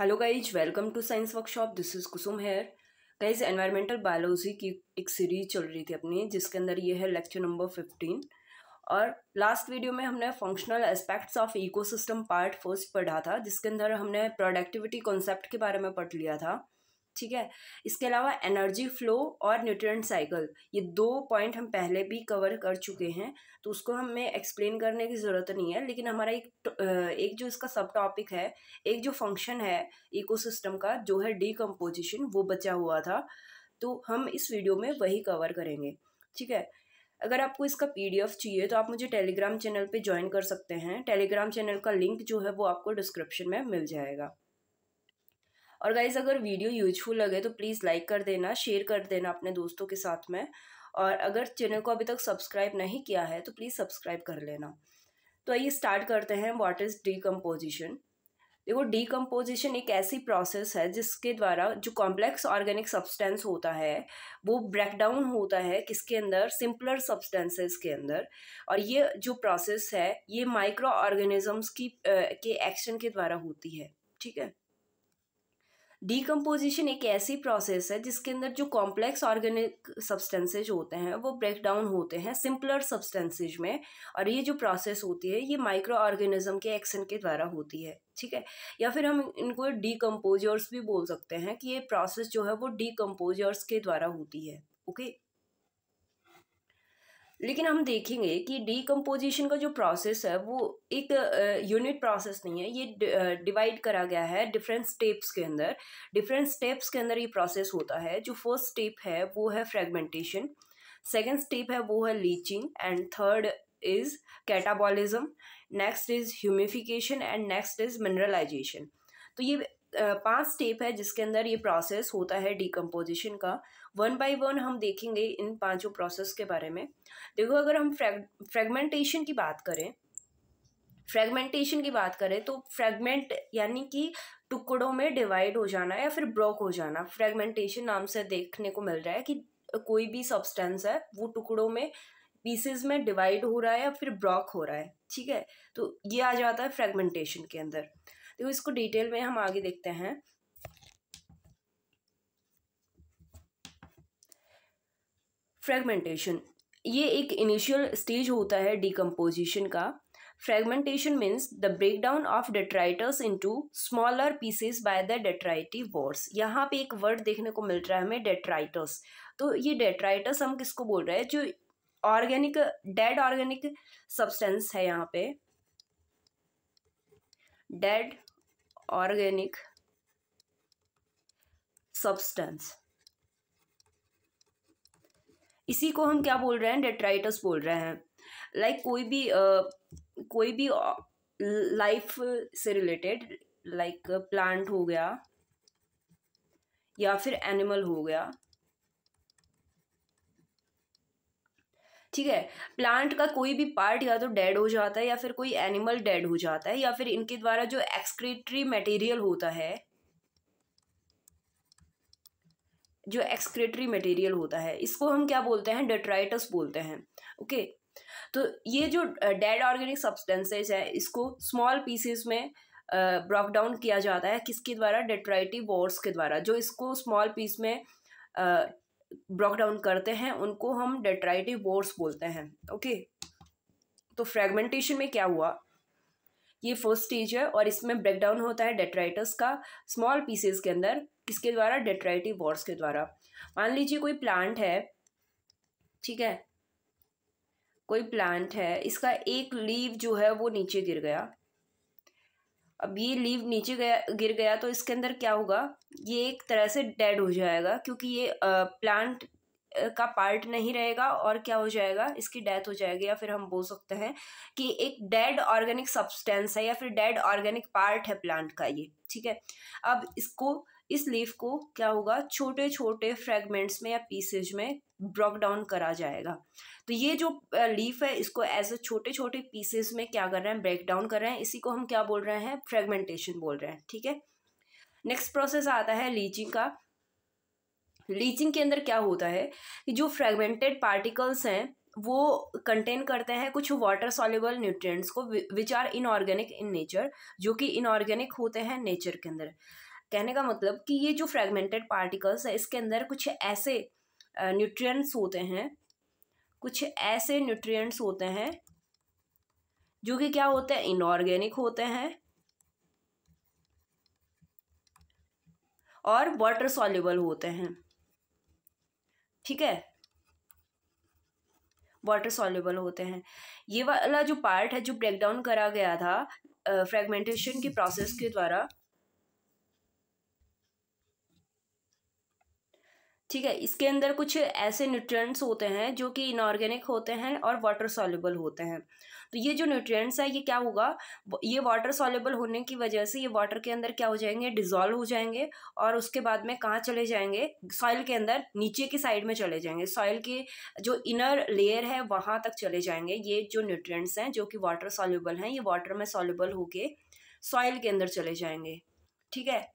Hello guys welcome to science workshop this is Kusum here guys environmental biology की एक series चल रही थी अपनी जिसके अंदर ये है लेक्चर नंबर फिफ्टीन और लास्ट वीडियो में हमने functional aspects of ecosystem part first पढ़ा था जिसके अंदर हमने प्रोडक्टिविटी कॉन्सेप्ट के बारे में पढ़ लिया था ठीक है इसके अलावा एनर्जी फ्लो और न्यूट्रिएंट साइकिल ये दो पॉइंट हम पहले भी कवर कर चुके हैं तो उसको हमें एक्सप्लेन करने की ज़रूरत नहीं है लेकिन हमारा एक एक जो इसका सब टॉपिक है एक जो फंक्शन है इकोसिस्टम का जो है डीकम्पोजिशन वो बचा हुआ था तो हम इस वीडियो में वही कवर करेंगे ठीक है अगर आपको इसका पीडीएफ चाहिए तो आप मुझे टेलीग्राम चैनल पे ज्वाइन कर सकते हैं टेलीग्राम चैनल का लिंक जो है वो आपको डिस्क्रिप्शन में मिल जाएगा और गाइज़ अगर वीडियो यूजफुल लगे तो प्लीज़ लाइक कर देना शेयर कर देना अपने दोस्तों के साथ में और अगर चैनल को अभी तक सब्सक्राइब नहीं किया है तो प्लीज़ सब्सक्राइब कर लेना तो आइए स्टार्ट करते हैं व्हाट इज़ डीकम्पोजिशन देखो डिकम्पोजिशन एक ऐसी प्रोसेस है जिसके द्वारा जो कॉम्प्लेक्स ऑर्गेनिक सब्सटेंस होता है वो ब्रेकडाउन होता है किसके अंदर सिंपलर सब्सटेंसेस के अंदर और ये जो प्रोसेस है ये माइक्रो ऑर्गेनिजम्स की आ, के एक्शन के द्वारा होती है ठीक है डीकम्पोजिशन एक ऐसी प्रोसेस है जिसके अंदर जो कॉम्प्लेक्स ऑर्गेनिक सब्सटेंसेज होते हैं वो ब्रेक डाउन होते हैं सिंपलर सब्सटेंसेज में और ये जो प्रोसेस होती है ये माइक्रो ऑर्गेनिज्म के एक्शन के द्वारा होती है ठीक है या फिर हम इनको डीकम्पोजर्स भी बोल सकते हैं कि ये प्रोसेस जो है वो डीकम्पोजर्स के द्वारा होती है ओके okay? लेकिन हम देखेंगे कि डीकम्पोजिशन का जो प्रोसेस है वो एक यूनिट प्रोसेस नहीं है ये डिवाइड करा गया है डिफरेंट स्टेप्स के अंदर डिफरेंट स्टेप्स के अंदर ये प्रोसेस होता है जो फर्स्ट स्टेप है वो है फ्रेगमेंटेशन सेकेंड स्टेप है वो है leaching and third is catabolism next is humification and next is mineralization तो ये पांच स्टेप है जिसके अंदर ये प्रोसेस होता है डिकम्पोजिशन का वन बाय वन हम देखेंगे इन पांचों प्रोसेस के बारे में देखो अगर हम फ्रेग फ्रेगमेंटेशन की बात करें फ्रेगमेंटेशन की बात करें तो फ्रेगमेंट यानी कि टुकड़ों में डिवाइड हो जाना या फिर ब्रोक हो जाना फ्रेगमेंटेशन नाम से देखने को मिल रहा है कि कोई भी सब्सटेंस है वो टुकड़ों में पीसेज में डिवाइड हो रहा है या फिर ब्रॉक हो रहा है ठीक है तो ये आ जाता है फ्रेगमेंटेशन के अंदर देखो इसको डिटेल में हम आगे देखते हैं फ्रेगमेंटेशन ये एक इनिशियल स्टेज होता है डिकम्पोजिशन का fragmentation means the break down of detritus into smaller pieces by the detritivores यहाँ पे एक वर्ड देखने को मिल रहा है हमें डेट्राइटर्स तो ये डेट्राइटस हम किसको बोल रहे हैं जो ऑर्गेनिक डेड ऑर्गेनिक सब्सटेंस है यहाँ पे डेड ऑर्गेनिक सब्सटेंस इसी को हम क्या बोल रहे हैं डेट्राइटस बोल रहे हैं लाइक like कोई भी uh, कोई भी लाइफ से रिलेटेड लाइक प्लांट हो गया या फिर एनिमल हो गया ठीक है प्लांट का कोई भी पार्ट या तो डेड हो जाता है या फिर कोई एनिमल डेड हो जाता है या फिर इनके द्वारा जो एक्सक्रेटरी मटेरियल होता है जो एक्सक्रेटरी मटेरियल होता है इसको हम क्या बोलते हैं डेट्राइटस बोलते हैं ओके तो ये जो डेड ऑर्गेनिक सब्सटेंसेज है इसको स्मॉल पीसेस में ब्रॉक डाउन किया जाता है किसके द्वारा डेट्राइटी वॉर्स के द्वारा जो इसको स्मॉल पीस में ब्रॉक डाउन करते हैं उनको हम डेट्राइटी वॉर्स बोलते हैं ओके तो फ्रेगमेंटेशन में क्या हुआ ये फर्स्ट स्टेज है और इसमें ब्रेकडाउन होता है डेट्राइटस का स्मॉल पीसेस के अंदर किसके द्वारा डेट्राइटिव वॉर्स के द्वारा मान लीजिए कोई प्लांट है ठीक है कोई प्लांट है इसका एक लीव जो है वो नीचे गिर गया अब ये लीव नीचे गया गिर गया तो इसके अंदर क्या होगा ये एक तरह से डेड हो जाएगा क्योंकि ये प्लांट का पार्ट नहीं रहेगा और क्या हो जाएगा इसकी डेथ हो जाएगी या फिर हम बोल सकते हैं कि एक डेड ऑर्गेनिक सब्सटेंस है या फिर डेड ऑर्गेनिक पार्ट है प्लांट का ये ठीक है अब इसको इस लीफ को क्या होगा छोटे छोटे फ्रेगमेंट्स में या पीसेज में ब्रॉक डाउन करा जाएगा तो ये जो लीफ है इसको एज अ छोटे छोटे पीसेस में क्या कर रहे हैं ब्रेक डाउन कर रहे हैं इसी को हम क्या बोल रहे हैं फ्रेगमेंटेशन बोल रहे हैं ठीक है नेक्स्ट प्रोसेस आता है लीचिंग का लीचिंग के अंदर क्या होता है कि जो फ्रेगमेंटेड पार्टिकल्स हैं वो कंटेन करते हैं कुछ वाटर सॉल्युबल न्यूट्रिएंट्स को which are inorganic in nature जो कि इनऑर्गेनिक होते हैं नेचर के अंदर कहने का मतलब कि ये जो फ्रेगमेंटेड पार्टिकल्स है इसके अंदर कुछ ऐसे न्यूट्रिएंट्स होते हैं कुछ ऐसे न्यूट्रिएंट्स होते हैं जो कि क्या होते हैं इनऑर्गेनिक होते हैं और वाटर सॉल्युबल होते हैं ठीक है वाटर सॉल्युबल होते हैं ये वाला जो पार्ट है जो ब्रेकडाउन करा गया था फ्रेगमेंटेशन की प्रोसेस के द्वारा ठीक है इसके अंदर कुछ ऐसे न्यूट्रिएंट्स होते हैं जो कि इनऑर्गेनिक होते हैं और वाटर सॉल्युबल होते हैं तो ये जो न्यूट्रिएंट्स है ये क्या होगा ये वाटर सॉल्युबल होने की वजह से ये वाटर के अंदर क्या हो जाएंगे डिजॉल्व हो जाएंगे और उसके बाद में कहाँ चले जाएंगे सॉइल के अंदर नीचे की साइड में चले जाएंगे सॉइल के जो इनर लेयर है वहाँ तक चले जाएंगे ये जो न्यूट्रिएंट्स हैं जो कि वाटर सॉल्युबल हैं ये वाटर में सॉल्युबल होके सॉइल के अंदर चले जाएंगे ठीक है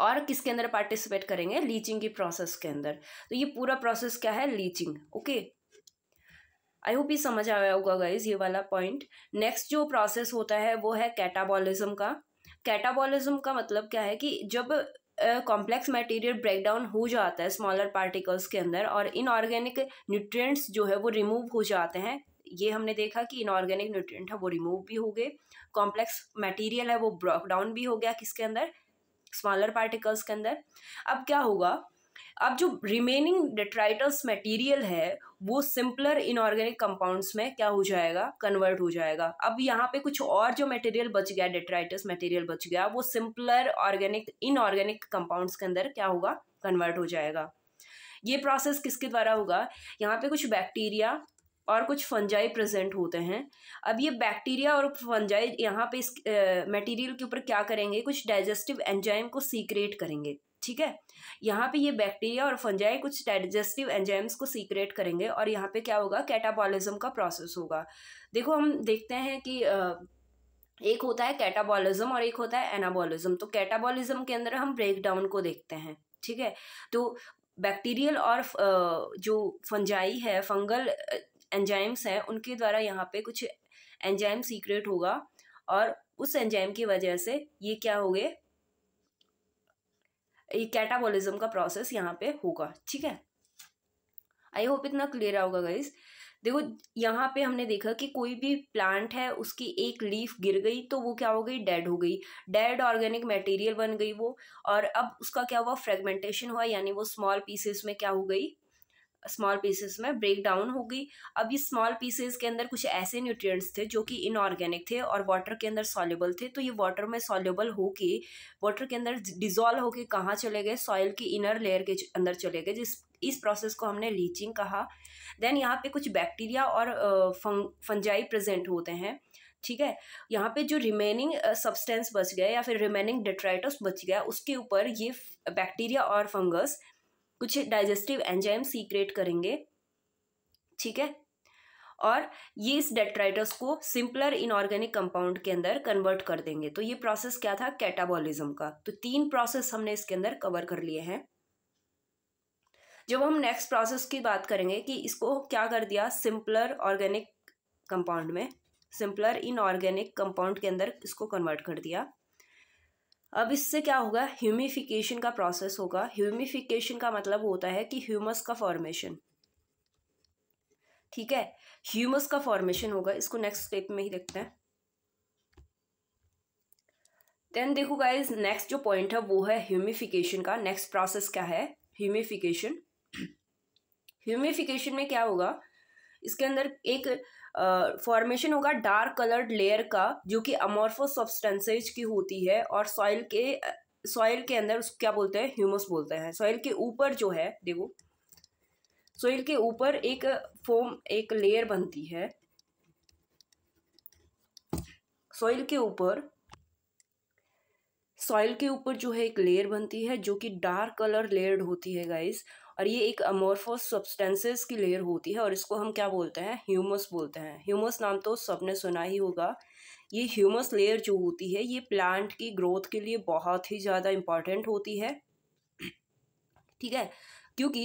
और किसके अंदर पार्टिसिपेट करेंगे लीचिंग की प्रोसेस के अंदर तो ये पूरा प्रोसेस क्या है लीचिंग ओके आई होप ये समझ आया होगा गाइज ये वाला पॉइंट नेक्स्ट जो प्रोसेस होता है वो है कैटाबॉलिज्म का कैटाबॉलिज्म का मतलब क्या है कि जब कॉम्प्लेक्स मटेरियल ब्रेकडाउन हो जाता है स्मॉलर पार्टिकल्स के अंदर और इनऑर्गेनिक न्यूट्रिएंट्स जो है वो रिमूव हो जाते हैं ये हमने देखा कि इनऑर्गेनिक न्यूट्रिएंट है वो रिमूव भी हो गए कॉम्प्लेक्स मटेरियल है वो ब्रेकडाउन भी हो गया किसके अंदर स्मॉलर पार्टिकल्स के अंदर अब क्या होगा अब जो रिमेनिंग डिट्राइटस मटेरियल है वो सिंपलर इनऑर्गेनिक कंपाउंड्स में क्या हो जाएगा कन्वर्ट हो जाएगा अब यहाँ पे कुछ और जो मटेरियल बच गया डिट्राइटस मटेरियल बच गया वो सिंपलर ऑर्गेनिक इनऑर्गेनिक कंपाउंड्स के अंदर क्या होगा कन्वर्ट हो जाएगा ये प्रोसेस किसके द्वारा होगा यहाँ पे कुछ बैक्टीरिया और कुछ फंजाई प्रेजेंट होते हैं अब ये बैक्टीरिया और फंजाई यहाँ पे इस मटेरियल के ऊपर क्या करेंगे कुछ डाइजेस्टिव एंजाइम को सीक्रेट करेंगे ठीक है यहाँ पे ये बैक्टीरिया और फंजाई कुछ डाइजेस्टिव एंजाइम्स को सीक्रेट करेंगे और यहाँ पे क्या होगा कैटाबॉलिज्म का प्रोसेस होगा देखो हम देखते हैं कि आ, एक होता है कैटाबॉलिज्म और एक होता है एनाबॉलिज्म तो कैटाबॉलिज्म के अंदर हम ब्रेकडाउन को देखते हैं ठीक है तो बैक्टीरियल और जो फंजाई है फंगल एंजाइम्स हैं उनके द्वारा यहाँ पे कुछ एंजाइम सीक्रेट होगा और उस एंजाइम की वजह से ये क्या हो गए ये कैटाबॉलिज्म का प्रोसेस यहाँ पे होगा ठीक है आई होप इतना क्लियर होगा गाइज देखो यहाँ पे हमने देखा कि कोई भी प्लांट है उसकी एक लीफ गिर गई तो वो क्या हो गई डेड हो गई डेड ऑर्गेनिक मटेरियल बन गई वो और अब उसका क्या हुआ फ्रेगमेंटेशन हुआ यानी वो स्मॉल पीसेस में क्या हो गई स्मॉल पीसेस में ब्रेक डाउन हो गई अब ये स्मॉल पीसेस के अंदर कुछ ऐसे न्यूट्रिएंट्स थे जो कि इनऑर्गेनिक थे और वाटर के अंदर सॉल्युबल थे तो ये वाटर में हो होके वाटर के अंदर डिजॉल्व होके कहाँ चले गए सॉइल की इनर लेयर के अंदर चले गए जिस इस प्रोसेस को हमने लीचिंग कहा देन यहाँ पे कुछ बैक्टीरिया और फंग फंजाई प्रेजेंट होते हैं ठीक है यहाँ पे जो रिमेनिंग सब्सटेंस बच गया या फिर रिमेनिंग डिट्राइटस बच गया उसके ऊपर ये बैक्टीरिया और फंगस कुछ डाइजेस्टिव एंजाइम सीक्रेट करेंगे ठीक है और ये इस डेट्राइटस को सिंपलर इनऑर्गेनिक कंपाउंड के अंदर कन्वर्ट कर देंगे तो ये प्रोसेस क्या था कैटाबॉलिज्म का तो तीन प्रोसेस हमने इसके अंदर कवर कर लिए हैं जब हम नेक्स्ट प्रोसेस की बात करेंगे कि इसको क्या कर दिया सिंपलर ऑर्गेनिक कंपाउंड में सिंपलर इनऑर्गेनिक कंपाउंड के अंदर इसको कन्वर्ट कर दिया अब इससे क्या होगा ह्यूमिफिकेशन का प्रोसेस होगा ह्यूमिफिकेशन का मतलब होता है कि ह्यूमस का फॉर्मेशन ठीक है ह्यूमस का फॉर्मेशन होगा इसको नेक्स्ट स्टेप में ही देखते हैं देन देखो गाइज नेक्स्ट जो पॉइंट है वो है ह्यूमिफिकेशन का नेक्स्ट प्रोसेस क्या है ह्यूमिफिकेशन ह्यूमिफिकेशन में क्या होगा इसके अंदर एक फॉर्मेशन होगा डार्क कलर्ड लेयर का जो कि अमोर्फोस सब्सटेंसेज की होती है और सॉइल के सॉइल के अंदर उसको क्या बोलते हैं ह्यूमस बोलते हैं सॉइल के ऊपर जो है देखो सॉइल के ऊपर एक फोम एक लेयर बनती है सॉइल के ऊपर सॉइल के ऊपर जो है एक लेयर बनती है जो कि डार्क कलर लेयर्ड होती है गाइस और ये एक अमोरफोस सब्सटेंसेस की लेयर होती है और इसको हम क्या बोलते हैं ह्यूमस बोलते हैं ह्यूमस नाम तो सबने सुना ही होगा ये ह्यूमस लेयर जो होती है ये प्लांट की ग्रोथ के लिए बहुत ही ज़्यादा इम्पॉर्टेंट होती है ठीक है क्योंकि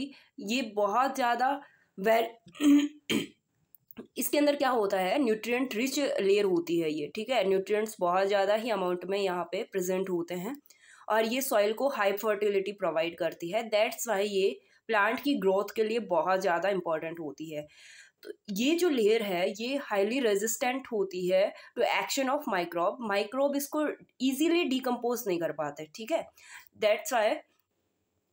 ये बहुत ज़्यादा वेर इसके अंदर क्या होता है न्यूट्रिएंट रिच लेयर होती है ये ठीक है न्यूट्रिएंट्स बहुत ज़्यादा ही अमाउंट में यहाँ पे प्रेजेंट होते हैं और ये सॉइल को हाई फर्टिलिटी प्रोवाइड करती है दैट्स वाई ये प्लांट की ग्रोथ के लिए बहुत ज़्यादा इम्पॉर्टेंट होती है तो ये जो लेयर है ये हाईली रेजिस्टेंट होती है to action of microbe microbe इसको ईजिली डिकम्पोज नहीं कर पाते ठीक है दैट्स वाई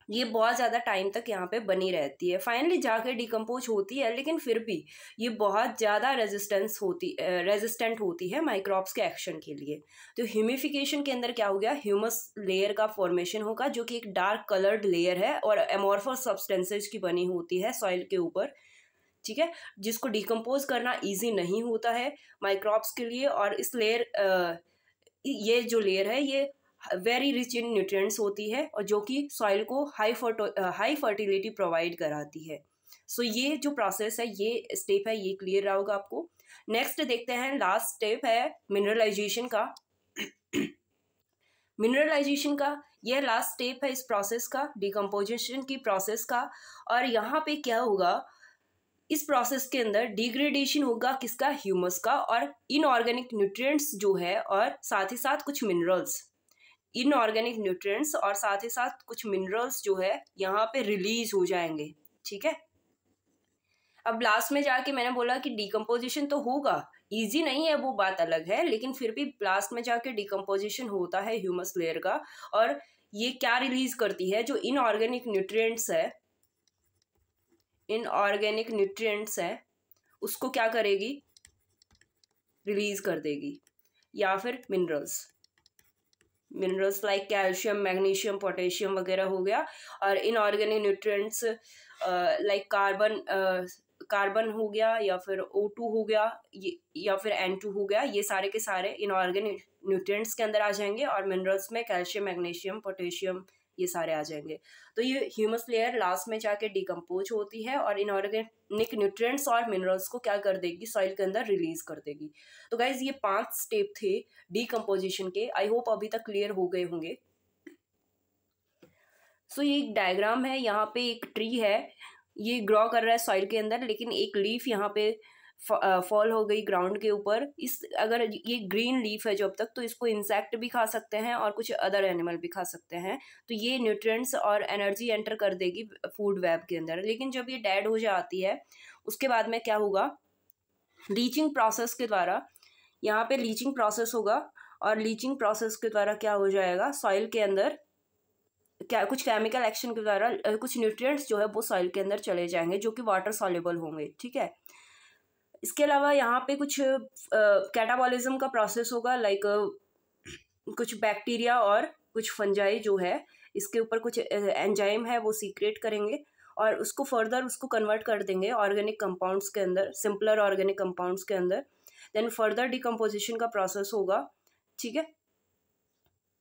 ये बहुत ज़्यादा टाइम तक यहाँ पे बनी रहती है फाइनली जाके डिकम्पोज होती है लेकिन फिर भी ये बहुत ज़्यादा रेजिस्टेंस होती रेजिस्टेंट होती है माइक्रोब्स के एक्शन के लिए तो ह्यूमिफिकेशन के अंदर क्या हो गया ह्यूमस लेयर का फॉर्मेशन होगा जो कि एक डार्क कलर्ड लेयर है और एमोरफस सब्सटेंसेज की बनी होती है सॉइल के ऊपर ठीक है जिसको डिकम्पोज करना ईजी नहीं होता है माइक्रोब्स के लिए और इस लेयर ये जो लेयर है ये वेरी रिच इन न्यूट्रिएंट्स होती है और जो कि सॉइल को हाई फर्टो हाई फर्टिलिटी प्रोवाइड कराती है सो so, ये जो प्रोसेस है ये स्टेप है ये क्लियर रहा होगा आपको नेक्स्ट देखते हैं लास्ट स्टेप है मिनरलाइजेशन का मिनरलाइजेशन का यह लास्ट स्टेप है इस प्रोसेस का डिकम्पोजिशन की प्रोसेस का और यहाँ पे क्या होगा इस प्रोसेस के अंदर डिग्रेडेशन होगा किसका ह्यूमस का और इनऑर्गेनिक न्यूट्रिएंट्स जो है और साथ ही साथ कुछ मिनरल्स इनऑर्गेनिक न्यूट्रिएंट्स और साथ ही साथ कुछ मिनरल्स जो है यहाँ पे रिलीज हो जाएंगे ठीक है अब लास्ट में जाके मैंने बोला कि डिकम्पोजिशन तो होगा ईजी नहीं है वो बात अलग है लेकिन फिर भी लास्ट में जाके डिकम्पोजिशन होता है ह्यूमस लेयर का और ये क्या रिलीज करती है जो इनऑर्गेनिक न्यूट्रिएंट्स है इनऑर्गेनिक न्यूट्रिएंट्स है उसको क्या करेगी रिलीज कर देगी या फिर minerals minerals like calcium magnesium potassium वगैरह हो गया और inorganic nutrients like carbon carbon हो गया या फिर ओ टू हो गया या फिर एन टू हो गया ये सारे के सारे इनऑर्गेनिक न्यूट्रिएंट्स के अंदर आ जाएंगे और मिनरल्स में कैल्शियम मैग्नीशियम पोटेशियम ये सारे आ जाएंगे तो ये ह्यूमस लेयर लास्ट में जाके डिकम्पोज होती है और इनऑर्गेनिक न्यूट्रिएंट्स और मिनरल्स को क्या कर देगी सॉइल के अंदर रिलीज कर देगी तो गाइज ये पांच स्टेप थे डिकम्पोजिशन के आई होप अभी तक क्लियर हो गए होंगे सो so, ये एक डायग्राम है यहाँ पे एक ट्री है ये ग्रो कर रहा है सॉइल के अंदर लेकिन एक लीफ यहाँ पे फॉल हो गई ग्राउंड के ऊपर इस अगर ये ग्रीन लीफ है जो अब तक तो इसको इंसेक्ट भी खा सकते हैं और कुछ अदर एनिमल भी खा सकते हैं तो ये न्यूट्रिएंट्स और एनर्जी एंटर कर देगी फूड वेब के अंदर लेकिन जब ये डेड हो जाती है उसके बाद में क्या होगा लीचिंग प्रोसेस के द्वारा यहाँ पे लीचिंग प्रोसेस होगा और लीचिंग प्रोसेस के द्वारा क्या हो जाएगा सॉइल के अंदर क्या कुछ केमिकल एक्शन के द्वारा कुछ न्यूट्रिएंट्स जो है वो सॉइल के अंदर चले जाएंगे जो कि वाटर सॉलेबल होंगे ठीक है इसके अलावा यहाँ पे कुछ कैटाबॉलिज्म का प्रोसेस होगा लाइक कुछ बैक्टीरिया और कुछ फंजाई जो है इसके ऊपर कुछ एंजाइम है वो सीक्रेट करेंगे और उसको फर्दर उसको कन्वर्ट कर देंगे ऑर्गेनिक कंपाउंड्स के अंदर सिंपलर ऑर्गेनिक कंपाउंड्स के अंदर देन फर्दर डिकम्पोजिशन का प्रोसेस होगा ठीक है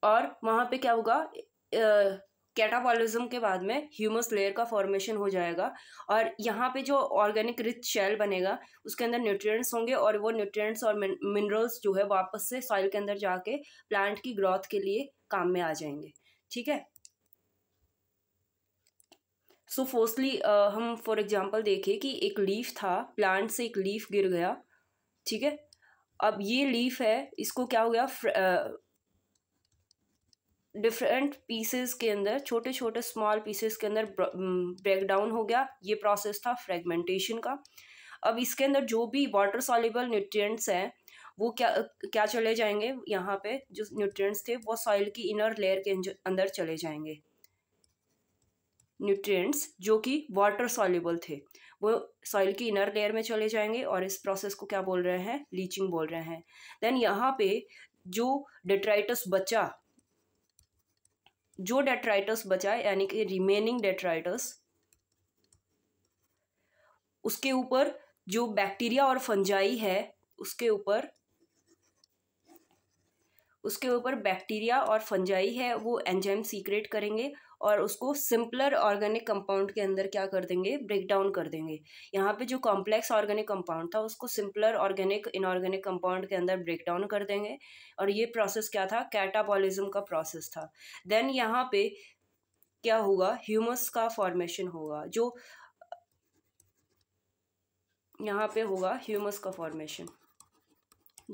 और वहाँ पे क्या होगा कैटाबॉलिज्म के बाद में ह्यूमस लेयर का फॉर्मेशन हो जाएगा और यहाँ पे जो ऑर्गेनिक रिच शेल बनेगा उसके अंदर न्यूट्रिएंट्स होंगे और वो न्यूट्रिएंट्स और मिनरल्स जो है वापस से सॉइल के अंदर जाके प्लांट की ग्रोथ के लिए काम में आ जाएंगे ठीक है सो फोस्टली uh, हम फॉर एग्जाम्पल देखें कि एक लीफ था प्लांट से एक लीफ गिर गया ठीक है अब ये लीफ है इसको क्या हो गया डिफरेंट पीसेस के अंदर छोटे छोटे स्मॉल पीसेस के अंदर ब्रेक डाउन mm, हो गया ये प्रोसेस था फ्रेगमेंटेशन का अब इसके अंदर जो भी वाटर सॉलिबल न्यूट्रिएंट्स हैं वो क्या क्या चले जाएंगे यहाँ पे जो न्यूट्रिएंट्स थे वो सॉइल की इनर लेयर के अंदर चले जाएंगे न्यूट्रिएंट्स जो कि वाटर सॉलिबल थे वो सॉइल की इनर लेयर में चले जाएंगे और इस प्रोसेस को क्या बोल रहे हैं लीचिंग बोल रहे हैं देन यहाँ पे जो डिट्राइटस बचा जो डेट्राइटस बचा है यानी कि रिमेनिंग डेट्राइटस उसके ऊपर जो बैक्टीरिया और फंजाई है उसके ऊपर उसके ऊपर बैक्टीरिया और फंजाई है वो एंजाइम सीक्रेट करेंगे और उसको सिंपलर ऑर्गेनिक कंपाउंड के अंदर क्या कर देंगे ब्रेक डाउन कर देंगे यहाँ पे जो कॉम्प्लेक्स ऑर्गेनिक कंपाउंड था उसको सिंपलर ऑर्गेनिक इनऑर्गेनिक कंपाउंड के अंदर ब्रेक डाउन कर देंगे और ये प्रोसेस क्या था कैटाबॉलिज्म का प्रोसेस था देन यहाँ पे क्या होगा ह्यूमस का फॉर्मेशन होगा जो यहाँ पे होगा ह्यूमस का फॉर्मेशन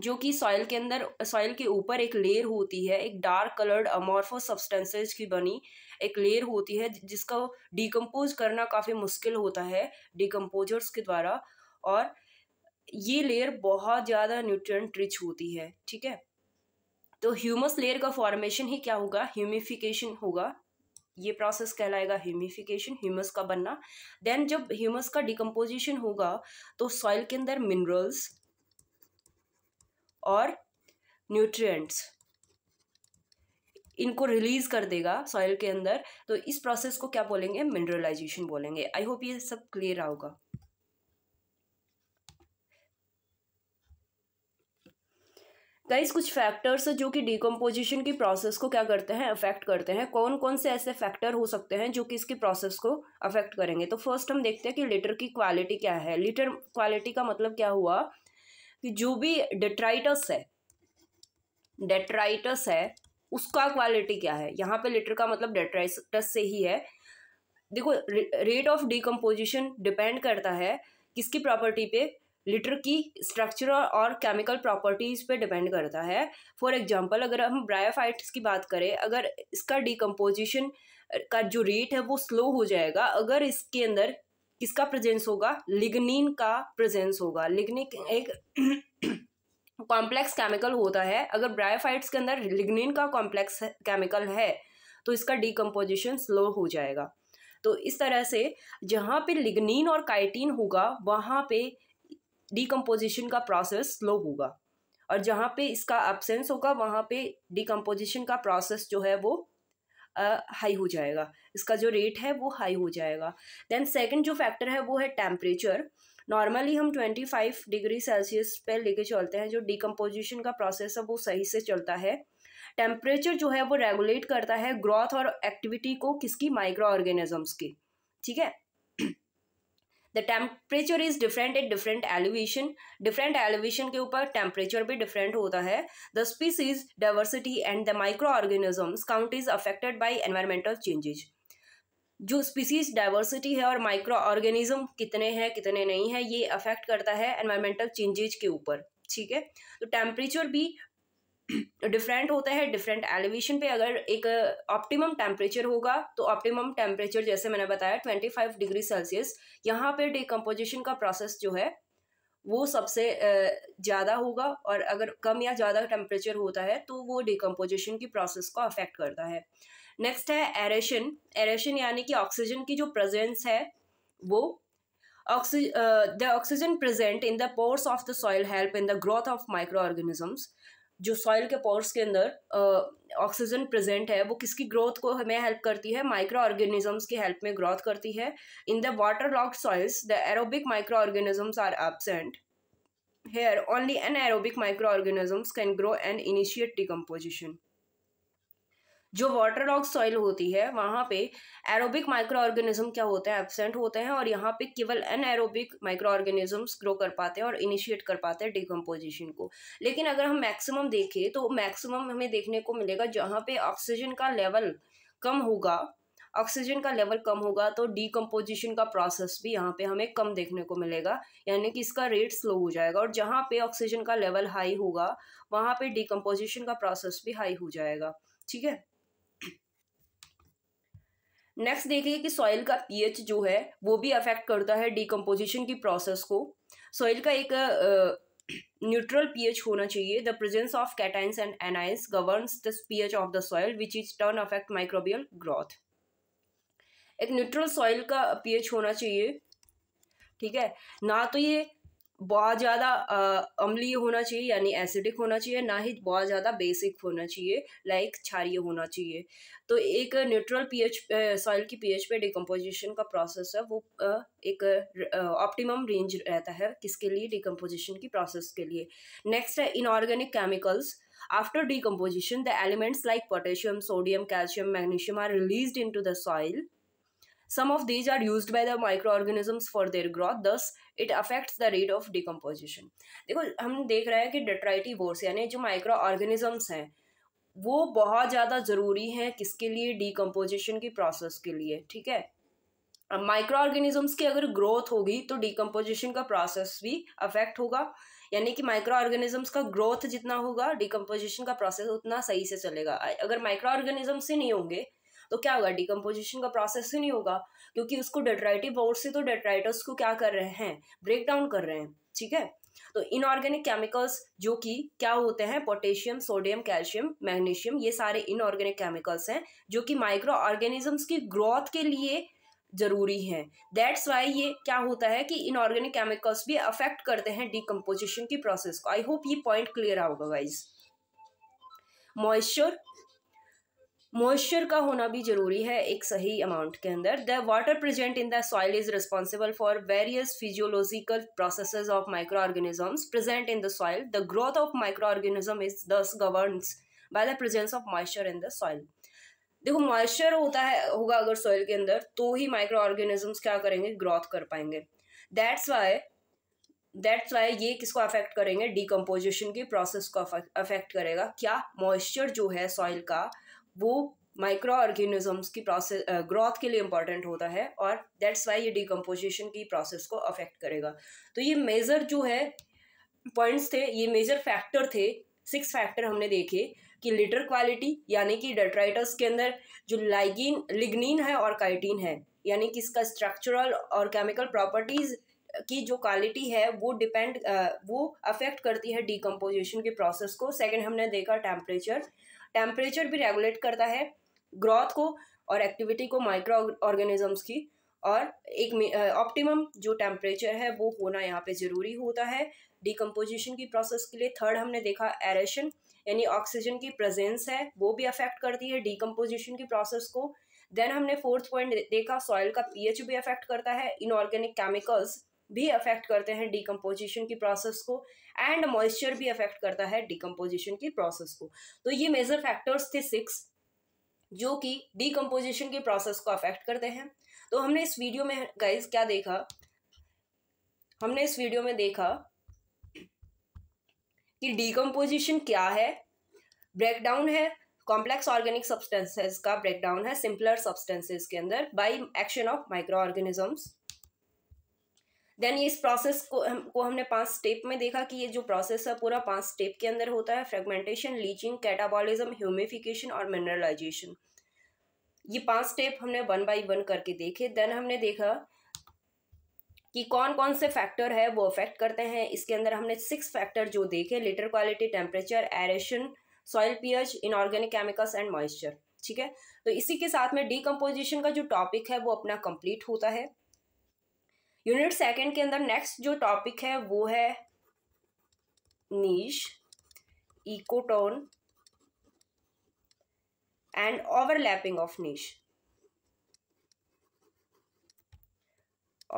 जो कि सॉइल के अंदर सॉइल के ऊपर एक लेयर होती है एक डार्क कलर्ड अमॉर्फो सब्सटेंसेज की बनी एक लेयर होती है जिसका डिकम्पोज करना काफ़ी मुश्किल होता है डिकम्पोजर्स के द्वारा और ये लेयर बहुत ज़्यादा न्यूट्रिएंट रिच होती है ठीक है तो ह्यूमस लेयर का फॉर्मेशन ही क्या होगा ह्यूमिफिकेशन होगा ये प्रोसेस कहलाएगा ह्यूमिफिकेशन ह्यूमस का बनना देन जब ह्यूमस का डिकम्पोजिशन होगा तो सॉइल के अंदर मिनरल्स और न्यूट्रिएंट्स इनको रिलीज कर देगा सॉइल के अंदर तो इस प्रोसेस को क्या बोलेंगे मिनरलाइजेशन बोलेंगे आई होप ये सब क्लियर होगा गाइस कुछ फैक्टर्स जो कि डिकम्पोजिशन की प्रोसेस को क्या करते हैं अफेक्ट करते हैं कौन कौन से ऐसे फैक्टर हो सकते हैं जो कि इसकी प्रोसेस को अफेक्ट करेंगे तो फर्स्ट हम देखते हैं कि लीटर की क्वालिटी क्या है लीटर क्वालिटी का मतलब क्या हुआ कि जो भी डेट्राइटस है डेट्राइटस है उसका क्वालिटी क्या है यहाँ पे लिटर का मतलब डेट्राइटस से ही है देखो रेट ऑफ डिकम्पोजिशन डिपेंड करता है किसकी प्रॉपर्टी पे लिटर की स्ट्रक्चरल और केमिकल प्रॉपर्टीज पे डिपेंड करता है फॉर एग्जांपल अगर हम ब्रायोफाइट्स की बात करें अगर इसका डिकम्पोजिशन का जो रेट है वो स्लो हो जाएगा अगर इसके अंदर किसका प्रेजेंस होगा लिग्निन का प्रेजेंस होगा लिग्निक एक कॉम्प्लेक्स केमिकल होता है अगर ब्रायोफाइट्स के अंदर लिग्निन का कॉम्प्लेक्स केमिकल है तो इसका डिकम्पोजिशन स्लो हो जाएगा तो इस तरह से जहाँ पे लिग्निन और काइटीन होगा वहाँ पे डिकम्पोजिशन का प्रोसेस स्लो होगा और जहाँ पे इसका एब्सेंस होगा वहाँ पे डिकम्पोजिशन का प्रोसेस जो है वो हाई हो जाएगा इसका जो रेट है वो हाई हो जाएगा देन सेकेंड जो फैक्टर है वो है टेम्परेचर नॉर्मली हम 25 डिग्री सेल्सियस पे लेके चलते हैं जो डिकम्पोजिशन का प्रोसेस है वो सही से चलता है टेम्परेचर जो है वो रेगुलेट करता है ग्रोथ और एक्टिविटी को किसकी माइक्रो ऑर्गेनिजम्स की ठीक है the temperature is different at different elevation different elevation के ऊपर टेम्परेचर भी डिफरेंट होता है the species diversity and the micro organisms count is affected by environmental changes जो स्पीसीज डाइवर्सिटी है और माइक्रो ऑर्गेनिज्म कितने हैं कितने नहीं है ये अफेक्ट करता है एनवायरमेंटल चेंजेज के ऊपर ठीक है तो टेम्परेचर भी डिफरेंट तो होता है डिफरेंट एलिवेशन पे अगर एक ऑप्टिमम टेम्परेचर होगा तो ऑप्टिमम टेम्परेचर जैसे मैंने बताया ट्वेंटी फाइव डिग्री सेल्सियस यहाँ पे डिकम्पोजिशन का प्रोसेस जो है वो सबसे ज़्यादा होगा और अगर कम या ज़्यादा टेम्परेचर होता है तो वो डिकम्पोजिशन की प्रोसेस को अफेक्ट करता है नेक्स्ट है एरेशन एरेशन यानी कि ऑक्सीजन की जो प्रेजेंस है वो oxy the oxygen present in the pores of the soil help in the growth of micro organisms जो सॉइल के पोर्स के अंदर ऑक्सीजन प्रेजेंट है वो किसकी ग्रोथ को हमें हेल्प करती है माइक्रो ऑर्गेनिजम्स की हेल्प में ग्रोथ करती है in the water logged soils the aerobic micro organisms are absent here only anaerobic micro organisms can grow and initiate decomposition जो वाटर लॉग सॉइल होती है वहाँ पे एरोबिक माइक्रो ऑर्गेनिज्म क्या होते हैं एबसेंट होते हैं और यहाँ पे केवल anaerobic micro organisms grow कर पाते हैं और इनिशिएट कर पाते हैं डिकम्पोजिशन को लेकिन अगर हम मैक्सिमम देखें तो मैक्सिमम हमें देखने को मिलेगा जहाँ पे ऑक्सीजन का लेवल कम होगा ऑक्सीजन का लेवल कम होगा तो डीकम्पोजिशन का प्रोसेस भी यहाँ पे हमें कम देखने को मिलेगा यानी कि इसका रेट स्लो हो जाएगा और जहाँ पे ऑक्सीजन का लेवल हाई होगा वहाँ पे डीकम्पोजिशन का प्रोसेस भी हाई हो जाएगा ठीक है नेक्स्ट देखिए कि सॉइल का पीएच जो है वो भी अफेक्ट करता है डिकम्पोजिशन की प्रोसेस को सॉइल का एक न्यूट्रल पीएच होना चाहिए the presence of cations and anions governs the pH of the soil which is turn affect microbial growth एक न्यूट्रल सॉइल का पीएच होना चाहिए ठीक है ना तो ये बहुत ज़्यादा अम्लीय होना चाहिए यानी एसिडिक होना चाहिए ना ही बहुत ज़्यादा बेसिक होना चाहिए लाइक क्षारिय होना चाहिए तो एक न्यूट्रल पीएच सॉइल की पीएच पे डिकम्पोजिशन का प्रोसेस है वो एक ऑप्टिमम रेंज रहता है किसके लिए डिकम्पोजिशन की प्रोसेस के लिए नेक्स्ट है inorganic chemicals after decomposition the elements like potassium sodium calcium magnesium are release in to the soil Some of these are used by the microorganisms for their growth, thus it affects the rate of decomposition. देखो हम देख रहे हैं कि डेट्राइटी bourse यानी जो micro organisms हैं वो बहुत ज़्यादा ज़रूरी हैं किसके लिए डिकम्पोजिशन की प्रोसेस के लिए ठीक है अब माइक्रो ऑर्गेनिजम्स की अगर ग्रोथ होगी तो डिकम्पोजिशन का प्रोसेस भी अफेक्ट होगा यानी कि माइक्रो ऑर्गेनिजम्स का ग्रोथ जितना होगा डिकम्पोजिशन का प्रोसेस उतना सही से चलेगा अगर माइक्रो ऑर्गेनिजम्स ही नहीं होंगे तो क्या होगा डिकम्पोजिशन का प्रोसेस ही नहीं होगा क्योंकि उसको डेट्राइटिव बोर्ड से तो डेट्राइटर्स को क्या कर रहे हैं ब्रेक डाउन कर रहे हैं ठीक है तो इनऑर्गेनिक केमिकल्स जो कि क्या होते हैं पोटेशियम सोडियम कैल्शियम मैग्नीशियम ये सारे इनऑर्गेनिक केमिकल्स हैं जो कि माइक्रो ऑर्गेनिजम्स की ग्रोथ के लिए जरूरी हैं दैट्स वाई ये क्या होता है कि इनऑर्गेनिक केमिकल्स भी अफेक्ट करते हैं डिकम्पोजिशन की प्रोसेस को आई होप ये पॉइंट क्लियर आओगे वाइज मॉइस्चर मॉइस्चर का होना भी जरूरी है एक सही अमाउंट के अंदर the water present in the soil is responsible for various physiological process of micro organisms present in the soil the growth of micro organism is thus govern by the presence of moisture in the soil देखो moisture होता है होगा अगर soil के अंदर तो ही micro organisms क्या करेंगे ग्रोथ कर पाएंगे दैट्स वाई दैट्स वाई ये किसको अफेक्ट करेंगे डिकम्पोजिशन के प्रोसेस को अफेक्ट करेगा क्या मॉइस्चर जो है सॉइल का वो माइक्रो ऑर्गेनिजम्स की प्रोसेस ग्रोथ के लिए इम्पॉर्टेंट होता है और दैट्स वाई ये डिकम्पोजिशन की प्रोसेस को अफेक्ट करेगा तो ये मेज़र जो है पॉइंट्स थे ये मेजर फैक्टर थे सिक्स फैक्टर हमने देखे कि लिटर क्वालिटी यानी कि डेट्राइटस के अंदर जो लाइगिन लिग्निन है और काइटीन है यानी कि इसका स्ट्रक्चरल और केमिकल प्रॉपर्टीज़ की जो क्वालिटी है वो डिपेंड वो अफेक्ट करती है डिकम्पोजिशन के प्रोसेस को सेकेंड हमने देखा टेम्परेचर टेम्परेचर भी रेगुलेट करता है ग्रोथ को और एक्टिविटी को माइक्रो ऑर्गेनिजम्स की और एक ऑप्टिमम जो टेम्परेचर है वो होना यहाँ पे ज़रूरी होता है डिकम्पोजिशन की प्रोसेस के लिए थर्ड हमने देखा एरेशन यानी ऑक्सीजन की प्रेजेंस है वो भी अफेक्ट करती है डिकम्पोजिशन की प्रोसेस को देन हमने फोर्थ पॉइंट देखा सॉइल का पीएच भी अफेक्ट करता है इनऑर्गेनिक केमिकल्स भी अफेक्ट करते हैं डिकम्पोजिशन की प्रोसेस को एंड मॉइस्चर भी अफेक्ट करता है डिकम्पोजिशन की प्रोसेस को तो ये मेजर फैक्टर्स थे सिक्स जो कि डिकम्पोजिशन के प्रोसेस को अफेक्ट करते हैं तो हमने इस वीडियो में गाइज क्या देखा हमने इस वीडियो में देखा कि डिकम्पोजिशन क्या है ब्रेकडाउन है कॉम्प्लेक्स ऑर्गेनिक सब्सटेंसेस का ब्रेकडाउन है सिंपलर सब्सटेंसेस के अंदर by action of micro organisms then ये इस प्रोसेस को हम को हमने पांच स्टेप में देखा कि ये जो प्रोसेस है पूरा पांच स्टेप के अंदर होता है फ्रेगमेंटेशन लीचिंग कैटाबॉलिज्म ह्यूमिफिकेशन और मिनरलाइजेशन ये पांच स्टेप हमने वन बाय वन करके देखे देन हमने देखा कि कौन कौन से फैक्टर है वो अफेक्ट करते हैं इसके अंदर हमने सिक्स फैक्टर जो देखे litter quality temperature aeration soil pH inorganic chemicals and moisture ठीक है तो इसी के साथ में डीकम्पोजिशन का जो टॉपिक है वो अपना कंप्लीट होता है यूनिट सेकंड के अंदर नेक्स्ट जो टॉपिक है वो है niche ecotone and overlapping of niche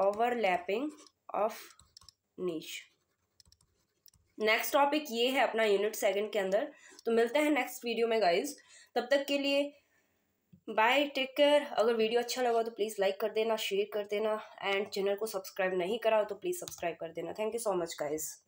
overlapping of niche next topic ये है अपना यूनिट सेकंड के अंदर तो मिलते हैं नेक्स्ट वीडियो में गाइज तब तक के लिए बाय टेक केयर अगर वीडियो अच्छा लगा तो प्लीज़ लाइक कर देना शेयर कर देना एंड चैनल को सब्सक्राइब नहीं करा हो तो प्लीज़ सब्सक्राइब कर देना thank you so much guys